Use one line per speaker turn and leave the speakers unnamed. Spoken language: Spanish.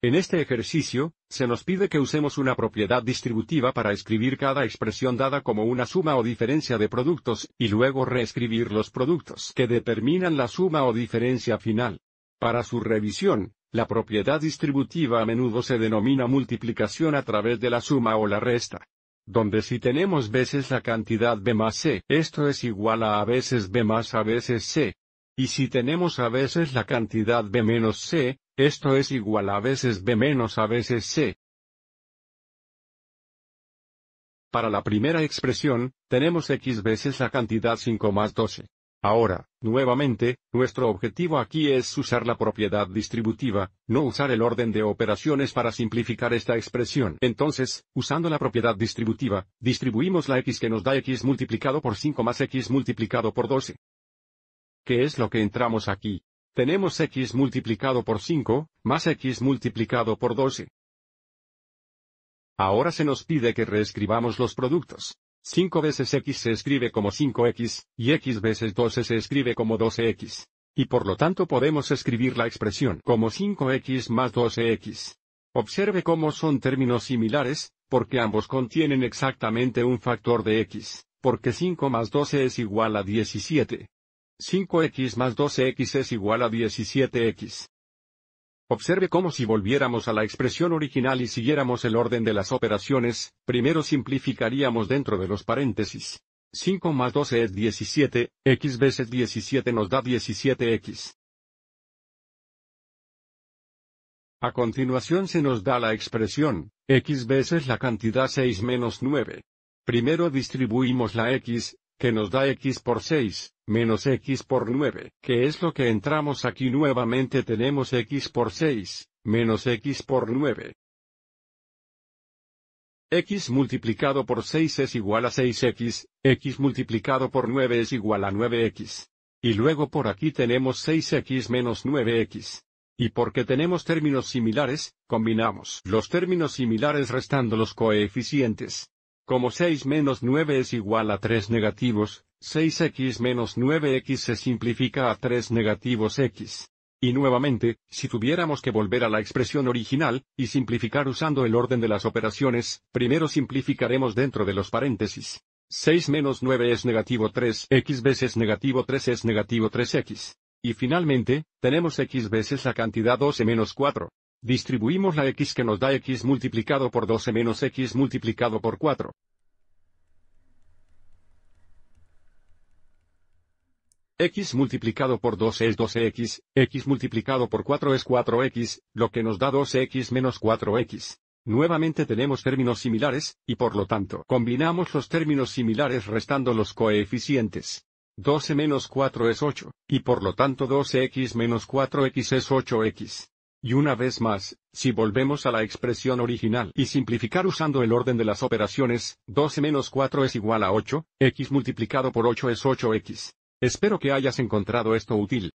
En este ejercicio, se nos pide que usemos una propiedad distributiva para escribir cada expresión dada como una suma o diferencia de productos, y luego reescribir los productos que determinan la suma o diferencia final. Para su revisión, la propiedad distributiva a menudo se denomina multiplicación a través de la suma o la resta. Donde si tenemos veces la cantidad B más C, esto es igual a a veces B más a veces C. Y si tenemos a veces la cantidad B menos C, esto es igual a veces b menos a veces c. Para la primera expresión, tenemos x veces la cantidad 5 más 12. Ahora, nuevamente, nuestro objetivo aquí es usar la propiedad distributiva, no usar el orden de operaciones para simplificar esta expresión. Entonces, usando la propiedad distributiva, distribuimos la x que nos da x multiplicado por 5 más x multiplicado por 12. ¿Qué es lo que entramos aquí? tenemos x multiplicado por 5, más x multiplicado por 12. Ahora se nos pide que reescribamos los productos. 5 veces x se escribe como 5x, y x veces 12 se escribe como 12x. Y por lo tanto podemos escribir la expresión como 5x más 12x. Observe cómo son términos similares, porque ambos contienen exactamente un factor de x, porque 5 más 12 es igual a 17. 5x más 12x es igual a 17x. Observe como si volviéramos a la expresión original y siguiéramos el orden de las operaciones, primero simplificaríamos dentro de los paréntesis. 5 más 12 es 17, x veces 17 nos da 17x. A continuación se nos da la expresión, x veces la cantidad 6 menos 9. Primero distribuimos la x, que nos da x por 6, menos x por 9, que es lo que entramos aquí nuevamente tenemos x por 6, menos x por 9. x multiplicado por 6 es igual a 6x, x multiplicado por 9 es igual a 9x. Y luego por aquí tenemos 6x menos 9x. Y porque tenemos términos similares, combinamos los términos similares restando los coeficientes. Como 6 menos 9 es igual a 3 negativos, 6x menos 9x se simplifica a 3 negativos x. Y nuevamente, si tuviéramos que volver a la expresión original, y simplificar usando el orden de las operaciones, primero simplificaremos dentro de los paréntesis. 6 menos 9 es negativo 3, x veces negativo 3 es negativo 3x. Y finalmente, tenemos x veces la cantidad 12 menos 4. Distribuimos la x que nos da x multiplicado por 12 menos x multiplicado por 4. x multiplicado por 12 es 12x, x multiplicado por 4 es 4x, lo que nos da 12x menos 4x. Nuevamente tenemos términos similares, y por lo tanto combinamos los términos similares restando los coeficientes. 12 menos 4 es 8, y por lo tanto 12x menos 4x es 8x. Y una vez más, si volvemos a la expresión original y simplificar usando el orden de las operaciones, 12 menos 4 es igual a 8, x multiplicado por 8 es 8x. Espero que hayas encontrado esto útil.